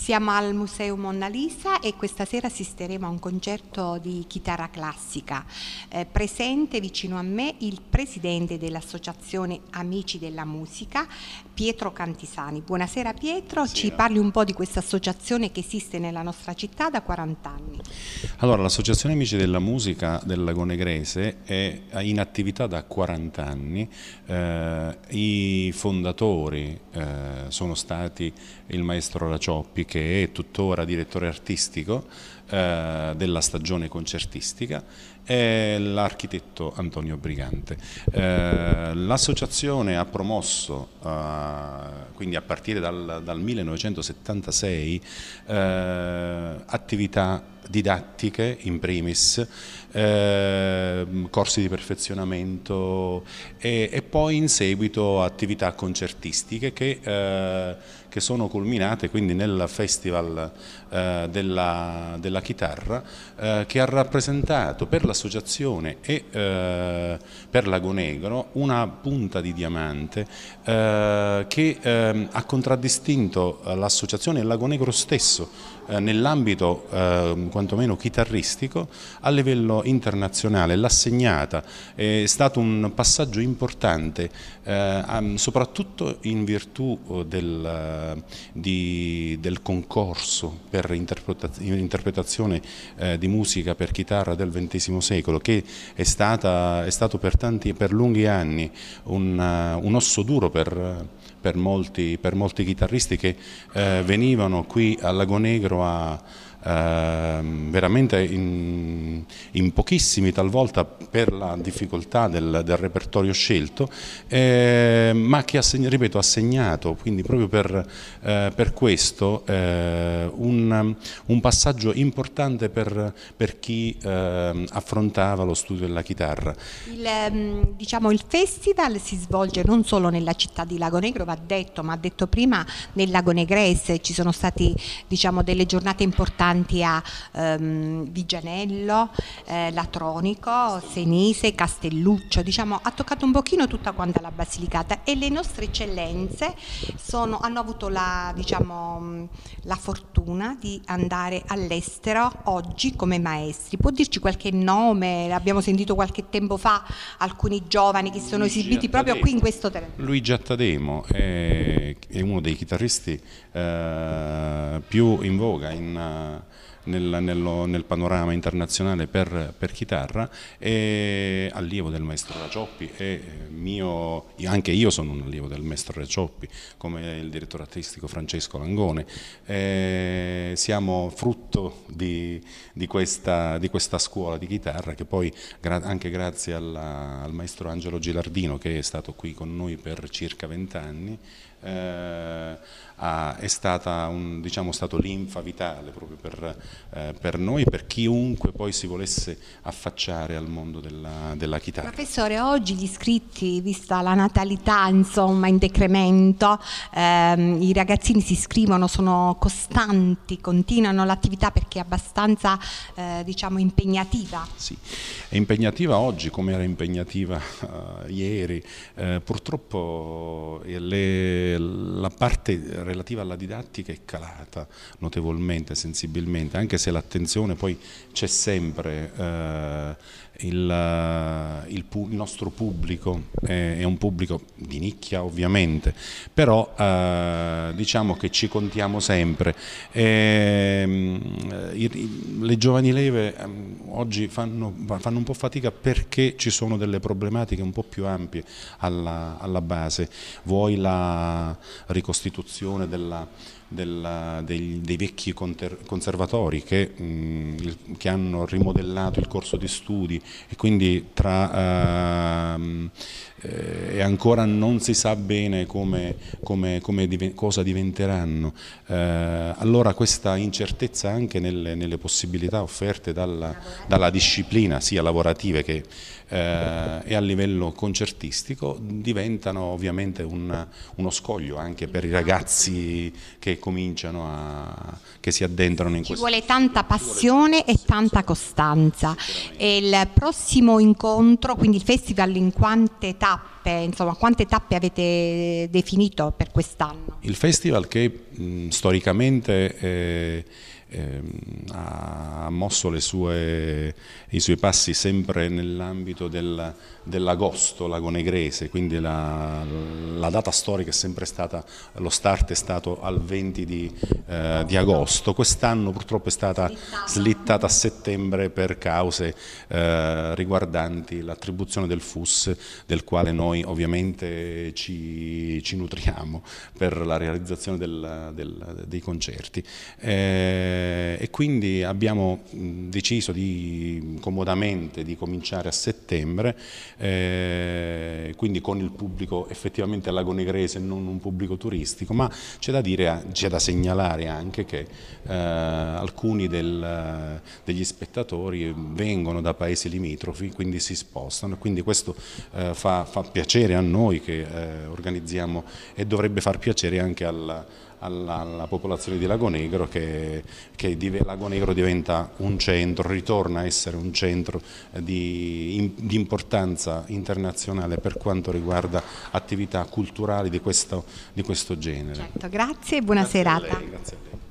Siamo al Museo Monna Lisa e questa sera assisteremo a un concerto di chitarra classica. Eh, presente vicino a me il presidente dell'associazione Amici della Musica, Pietro Cantisani. Buonasera Pietro, Buonasera. ci parli un po' di questa associazione che esiste nella nostra città da 40 anni. Allora, l'Associazione Amici della Musica del Lago Negrese è in attività da 40 anni, eh, i fondatori eh, sono stati il maestro Racioppi che è tuttora direttore artistico, eh, della stagione concertistica è l'architetto Antonio Brigante. Eh, l'associazione ha promosso, eh, quindi a partire dal, 1976, attività didattiche in primis, corsi di perfezionamento e, e, poi in seguito attività concertistiche che che sono culminate quindi nel festival eh, della, della, chitarra eh, che ha rappresentato per l'associazione e eh, per Negro una punta di diamante eh, che ehm, ha contraddistinto l'associazione e Lago Negro stesso eh, nell'ambito ehm, quantomeno chitarristico a livello internazionale, l'ha segnata, è stato un passaggio importante eh, soprattutto in virtù del del, eh, di, del concorso per interpretazione eh, di musica per chitarra del XX secolo che è, stata, è stato per, tanti, per, lunghi anni un, eh, un osso duro per, per, molti, per molti, chitarristi che eh, venivano qui a Lago Negro a Ehm, veramente in, in, pochissimi talvolta per la difficoltà del, del repertorio scelto, eh, ma che ha, ripeto, segnato quindi proprio per, eh, per questo eh, un, un, passaggio importante per, per chi ehm, affrontava lo studio della chitarra. Il, ehm, diciamo, il festival si svolge non solo nella città di Lago Negro, va detto, ma ha detto prima nel Lago Negrese ci sono state diciamo, delle giornate importanti davanti a ehm, Vigianello, eh, Latronico, Senise, Castelluccio, diciamo ha toccato un pochino tutta quanta la Basilicata e le nostre eccellenze sono, hanno avuto la, diciamo, la fortuna di andare all'estero oggi come maestri. Può dirci qualche nome? Abbiamo sentito qualche tempo fa alcuni giovani che sono Luigi esibiti Attademo. proprio qui in questo terreno. Luigi Attademo è, è uno dei chitarristi eh, eh, più in voga in, eh, nel, nello, nel panorama internazionale per, per, chitarra e allievo del maestro Racioppi e eh, mio, anche io sono un allievo del maestro Racioppi come il direttore artistico Francesco Langone. E eh, siamo frutto di, di, questa, di, questa, scuola di chitarra che poi anche grazie alla, al maestro Angelo Gilardino che è stato qui con noi per circa vent'anni eh, è stata un, diciamo, stato l'infa vitale proprio per, eh, per noi, per chiunque poi si volesse affacciare al mondo della, della chitarra. Professore, oggi gli iscritti, vista la natalità insomma in decremento, ehm, i ragazzini si iscrivono, sono costanti, continuano l'attività perché è abbastanza eh, diciamo impegnativa. Sì, è impegnativa oggi come era impegnativa uh, ieri, eh, purtroppo eh, le, la parte relativa alla didattica è calata notevolmente, sensibilmente anche se l'attenzione poi c'è sempre, eh, il, eh, il, il, nostro pubblico è, è, un pubblico di nicchia ovviamente, però eh, diciamo che ci contiamo sempre. E, ehm, i, le giovani leve ehm, oggi fanno, fanno, un po' fatica perché ci sono delle problematiche un po' più ampie alla, alla base, vuoi la ricostituzione della della, dei, dei, vecchi conservatori che, mh, che, hanno rimodellato il corso di studi e quindi tra, uh, eh, ancora non si sa bene come, come, come diven cosa diventeranno. Uh, allora questa incertezza anche nelle, nelle possibilità offerte dalla, dalla, disciplina sia lavorative che eh, e a livello concertistico diventano ovviamente un, uno scoglio anche per i ragazzi che, cominciano a che si addentrano in Ci questo. Ci vuole tanta passione e tanta costanza. il prossimo incontro, quindi il festival in quante tappe, insomma, quante tappe avete definito per quest'anno? Il festival che mh, storicamente eh, Ehm, ha mosso sue, i suoi passi sempre nell'ambito del, dell'agosto lagonegrese, quindi la, la, data storica è sempre stata, lo start è stato al 20 di, eh, di agosto, quest'anno purtroppo è stata slittata a settembre per cause eh, riguardanti l'attribuzione del FUS del quale noi ovviamente ci, ci nutriamo per la realizzazione del, del, dei concerti. Eh, eh, e quindi abbiamo deciso di, comodamente di cominciare a settembre, eh, quindi con il pubblico effettivamente a Lago Negrese, non un pubblico turistico, ma c'è da, dire, c'è da segnalare anche che eh, alcuni del, degli spettatori vengono da paesi limitrofi, quindi si spostano, quindi questo eh, fa, fa, piacere a noi che eh, organizziamo e dovrebbe far piacere anche al alla, alla popolazione di Lago Negro che, che di, Lago Negro diventa un centro, ritorna a essere un centro eh, di, in, di importanza internazionale per quanto riguarda attività culturali di questo, di questo genere. Certo, grazie e buona grazie serata. A lei, grazie a lei.